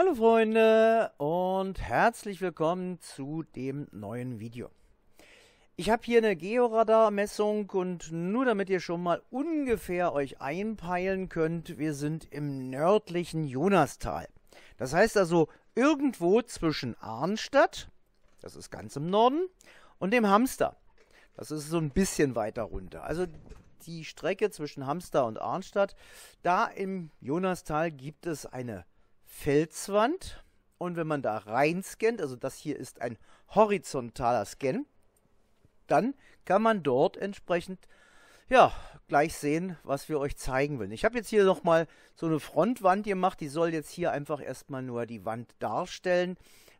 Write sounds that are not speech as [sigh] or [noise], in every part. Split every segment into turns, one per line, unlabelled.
Hallo Freunde und herzlich willkommen zu dem neuen Video. Ich habe hier eine Georadarmessung und nur damit ihr schon mal ungefähr euch einpeilen könnt, wir sind im nördlichen Jonastal. Das heißt also irgendwo zwischen Arnstadt, das ist ganz im Norden, und dem Hamster. Das ist so ein bisschen weiter runter. Also die Strecke zwischen Hamster und Arnstadt, da im Jonastal gibt es eine Felswand. Und wenn man da rein scannt, also das hier ist ein horizontaler Scan, dann kann man dort entsprechend ja, gleich sehen, was wir euch zeigen wollen. Ich habe jetzt hier nochmal so eine Frontwand gemacht. Die soll jetzt hier einfach erstmal nur die Wand darstellen.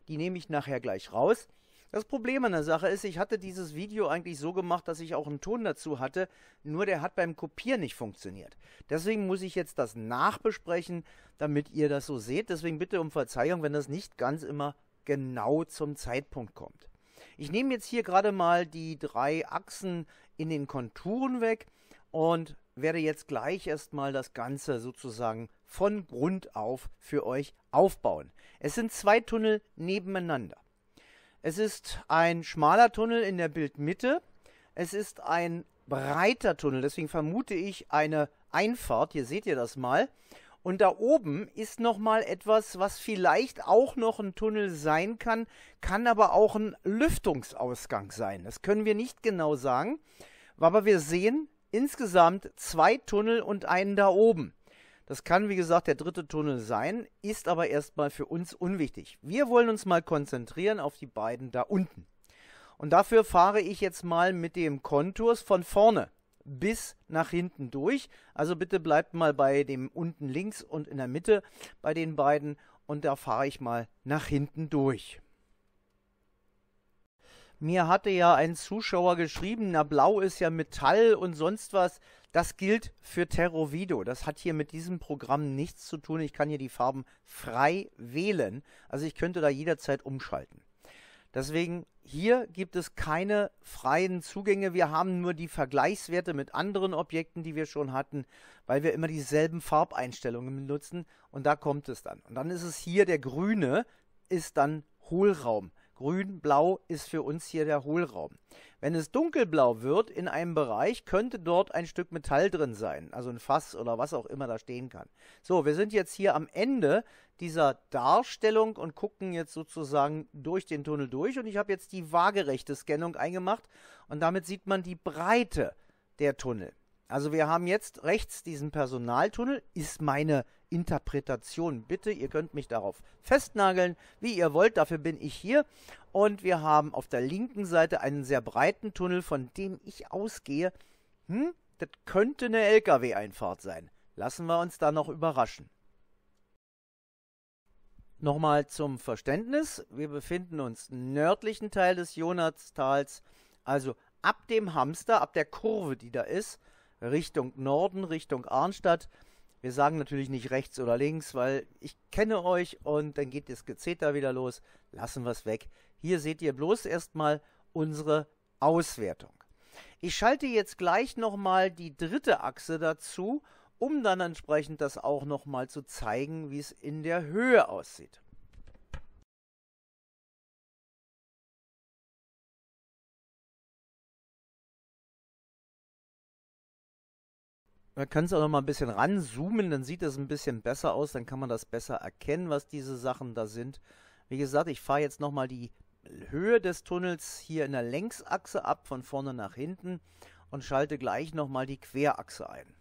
Die nehme ich nachher gleich raus. Das Problem an der Sache ist, ich hatte dieses Video eigentlich so gemacht, dass ich auch einen Ton dazu hatte, nur der hat beim Kopieren nicht funktioniert. Deswegen muss ich jetzt das nachbesprechen, damit ihr das so seht. Deswegen bitte um Verzeihung, wenn das nicht ganz immer genau zum Zeitpunkt kommt. Ich nehme jetzt hier gerade mal die drei Achsen in den Konturen weg und werde jetzt gleich erstmal das Ganze sozusagen von Grund auf für euch aufbauen. Es sind zwei Tunnel nebeneinander. Es ist ein schmaler Tunnel in der Bildmitte. Es ist ein breiter Tunnel, deswegen vermute ich eine Einfahrt. Hier seht ihr das mal. Und da oben ist nochmal etwas, was vielleicht auch noch ein Tunnel sein kann, kann aber auch ein Lüftungsausgang sein. Das können wir nicht genau sagen. Aber wir sehen insgesamt zwei Tunnel und einen da oben. Das kann, wie gesagt, der dritte Tunnel sein, ist aber erstmal für uns unwichtig. Wir wollen uns mal konzentrieren auf die beiden da unten. Und dafür fahre ich jetzt mal mit dem Konturs von vorne bis nach hinten durch. Also bitte bleibt mal bei dem unten links und in der Mitte bei den beiden und da fahre ich mal nach hinten durch. Mir hatte ja ein Zuschauer geschrieben, na blau ist ja Metall und sonst was. Das gilt für Terrovido. Das hat hier mit diesem Programm nichts zu tun. Ich kann hier die Farben frei wählen. Also ich könnte da jederzeit umschalten. Deswegen hier gibt es keine freien Zugänge. Wir haben nur die Vergleichswerte mit anderen Objekten, die wir schon hatten, weil wir immer dieselben Farbeinstellungen benutzen. Und da kommt es dann. Und dann ist es hier der grüne, ist dann Hohlraum. Grün-Blau ist für uns hier der Hohlraum. Wenn es dunkelblau wird in einem Bereich, könnte dort ein Stück Metall drin sein, also ein Fass oder was auch immer da stehen kann. So, wir sind jetzt hier am Ende dieser Darstellung und gucken jetzt sozusagen durch den Tunnel durch und ich habe jetzt die waagerechte Scannung eingemacht und damit sieht man die Breite der Tunnel. Also wir haben jetzt rechts diesen Personaltunnel, ist meine Interpretation. Bitte, ihr könnt mich darauf festnageln, wie ihr wollt, dafür bin ich hier. Und wir haben auf der linken Seite einen sehr breiten Tunnel, von dem ich ausgehe, hm, das könnte eine LKW-Einfahrt sein. Lassen wir uns da noch überraschen. Nochmal zum Verständnis. Wir befinden uns im nördlichen Teil des Jonatstals, also ab dem Hamster, ab der Kurve, die da ist, Richtung Norden, Richtung Arnstadt. Wir sagen natürlich nicht rechts oder links, weil ich kenne euch und dann geht das Gezeter wieder los. Lassen wir es weg. Hier seht ihr bloß erstmal unsere Auswertung. Ich schalte jetzt gleich nochmal die dritte Achse dazu, um dann entsprechend das auch nochmal zu zeigen, wie es in der Höhe aussieht. Man kann es auch noch mal ein bisschen ranzoomen, dann sieht es ein bisschen besser aus, dann kann man das besser erkennen, was diese Sachen da sind. Wie gesagt, ich fahre jetzt noch mal die Höhe des Tunnels hier in der Längsachse ab, von vorne nach hinten und schalte gleich noch mal die Querachse ein.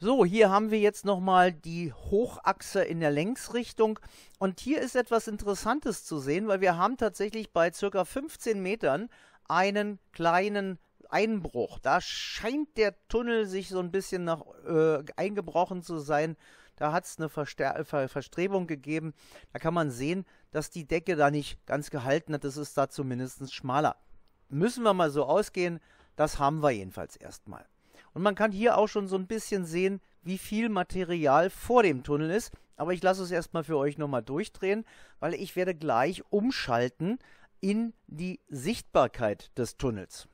So, hier haben wir jetzt nochmal die Hochachse in der Längsrichtung. Und hier ist etwas Interessantes zu sehen, weil wir haben tatsächlich bei ca. 15 Metern einen kleinen Einbruch. Da scheint der Tunnel sich so ein bisschen nach äh, eingebrochen zu sein. Da hat es eine Verster äh, Ver Verstrebung gegeben. Da kann man sehen, dass die Decke da nicht ganz gehalten hat. Es ist da zumindest schmaler. Müssen wir mal so ausgehen. Das haben wir jedenfalls erstmal. Und man kann hier auch schon so ein bisschen sehen, wie viel Material vor dem Tunnel ist. Aber ich lasse es erstmal für euch nochmal durchdrehen, weil ich werde gleich umschalten in die Sichtbarkeit des Tunnels.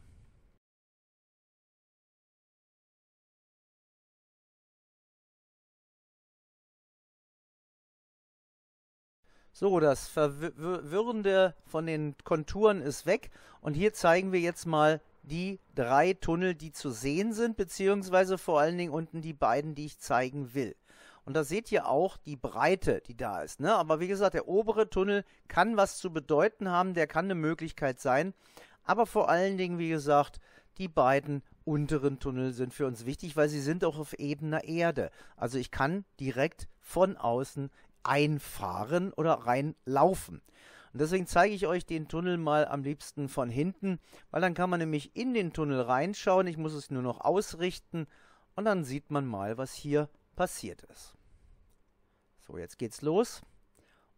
So, das Verwirrende von den Konturen ist weg und hier zeigen wir jetzt mal die drei Tunnel, die zu sehen sind, beziehungsweise vor allen Dingen unten die beiden, die ich zeigen will. Und da seht ihr auch die Breite, die da ist. Ne? Aber wie gesagt, der obere Tunnel kann was zu bedeuten haben, der kann eine Möglichkeit sein. Aber vor allen Dingen, wie gesagt, die beiden unteren Tunnel sind für uns wichtig, weil sie sind auch auf ebener Erde. Also ich kann direkt von außen einfahren oder reinlaufen. Und deswegen zeige ich euch den Tunnel mal am liebsten von hinten, weil dann kann man nämlich in den Tunnel reinschauen. Ich muss es nur noch ausrichten und dann sieht man mal, was hier passiert ist. So, jetzt geht's los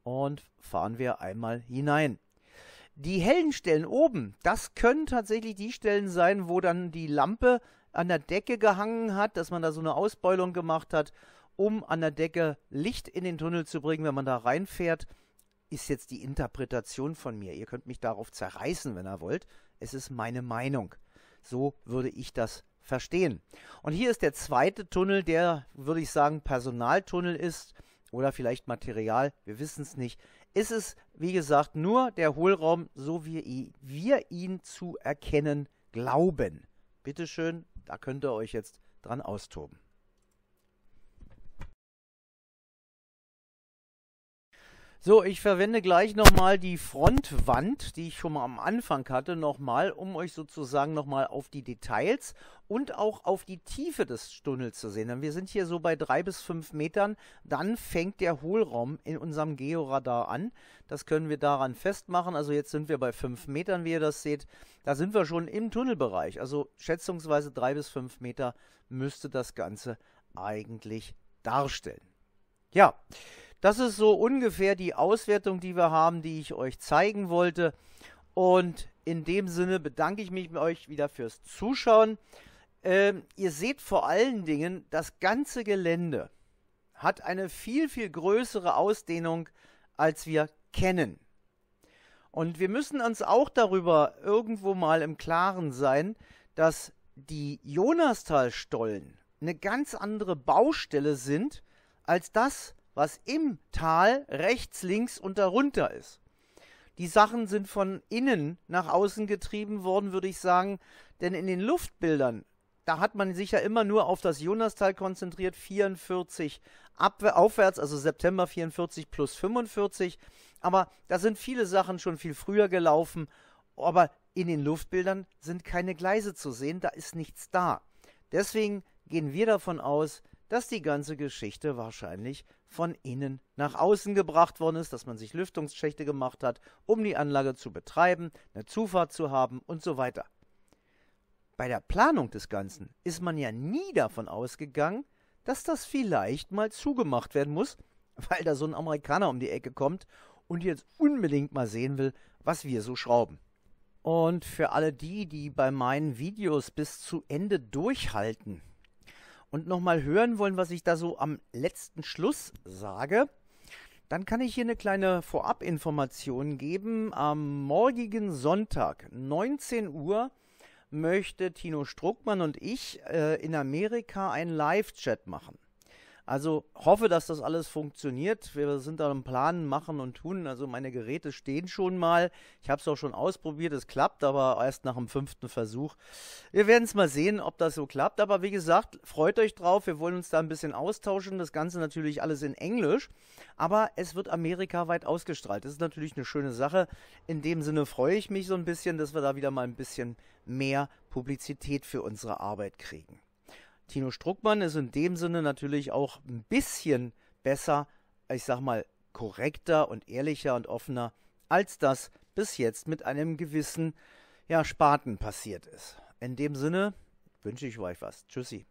und fahren wir einmal hinein. Die hellen Stellen oben, das können tatsächlich die Stellen sein, wo dann die Lampe an der Decke gehangen hat, dass man da so eine Ausbeulung gemacht hat, um an der Decke Licht in den Tunnel zu bringen, wenn man da reinfährt ist jetzt die Interpretation von mir. Ihr könnt mich darauf zerreißen, wenn ihr wollt. Es ist meine Meinung. So würde ich das verstehen. Und hier ist der zweite Tunnel, der, würde ich sagen, Personaltunnel ist oder vielleicht Material, wir wissen es nicht. Ist es, wie gesagt, nur der Hohlraum, so wie wir ihn zu erkennen glauben. Bitteschön, da könnt ihr euch jetzt dran austoben. So, ich verwende gleich nochmal die Frontwand, die ich schon mal am Anfang hatte, nochmal, um euch sozusagen nochmal auf die Details und auch auf die Tiefe des Tunnels zu sehen. Denn wir sind hier so bei drei bis fünf Metern, dann fängt der Hohlraum in unserem Georadar an. Das können wir daran festmachen. Also jetzt sind wir bei fünf Metern, wie ihr das seht. Da sind wir schon im Tunnelbereich. Also schätzungsweise drei bis fünf Meter müsste das Ganze eigentlich darstellen. Ja, das ist so ungefähr die Auswertung, die wir haben, die ich euch zeigen wollte. Und in dem Sinne bedanke ich mich bei euch wieder fürs Zuschauen. Ähm, ihr seht vor allen Dingen, das ganze Gelände hat eine viel, viel größere Ausdehnung, als wir kennen. Und wir müssen uns auch darüber irgendwo mal im Klaren sein, dass die Jonastalstollen eine ganz andere Baustelle sind als das, was im Tal rechts, links und darunter ist. Die Sachen sind von innen nach außen getrieben worden, würde ich sagen, denn in den Luftbildern, da hat man sich ja immer nur auf das Jonastal konzentriert, 44 aufwärts, also September 44 plus 45, aber da sind viele Sachen schon viel früher gelaufen, aber in den Luftbildern sind keine Gleise zu sehen, da ist nichts da. Deswegen gehen wir davon aus, dass die ganze Geschichte wahrscheinlich von innen nach außen gebracht worden ist, dass man sich Lüftungsschächte gemacht hat, um die Anlage zu betreiben, eine Zufahrt zu haben und so weiter. Bei der Planung des Ganzen ist man ja nie davon ausgegangen, dass das vielleicht mal zugemacht werden muss, [laughs] weil da so ein Amerikaner um die Ecke kommt und jetzt unbedingt mal sehen will, was wir so schrauben. Und für alle die, die bei meinen Videos bis zu Ende durchhalten, und nochmal hören wollen, was ich da so am letzten Schluss sage, dann kann ich hier eine kleine Vorabinformation geben. Am morgigen Sonntag, 19 Uhr, möchte Tino Struckmann und ich äh, in Amerika einen Live-Chat machen. Also hoffe, dass das alles funktioniert. Wir sind da im Planen, machen und tun. Also meine Geräte stehen schon mal. Ich habe es auch schon ausprobiert. Es klappt, aber erst nach dem fünften Versuch. Wir werden es mal sehen, ob das so klappt. Aber wie gesagt, freut euch drauf. Wir wollen uns da ein bisschen austauschen. Das Ganze natürlich alles in Englisch. Aber es wird amerikaweit ausgestrahlt. Das ist natürlich eine schöne Sache. In dem Sinne freue ich mich so ein bisschen, dass wir da wieder mal ein bisschen mehr Publizität für unsere Arbeit kriegen. Tino Struckmann ist in dem Sinne natürlich auch ein bisschen besser, ich sag mal, korrekter und ehrlicher und offener, als das bis jetzt mit einem gewissen ja, Spaten passiert ist. In dem Sinne wünsche ich euch was. Tschüssi.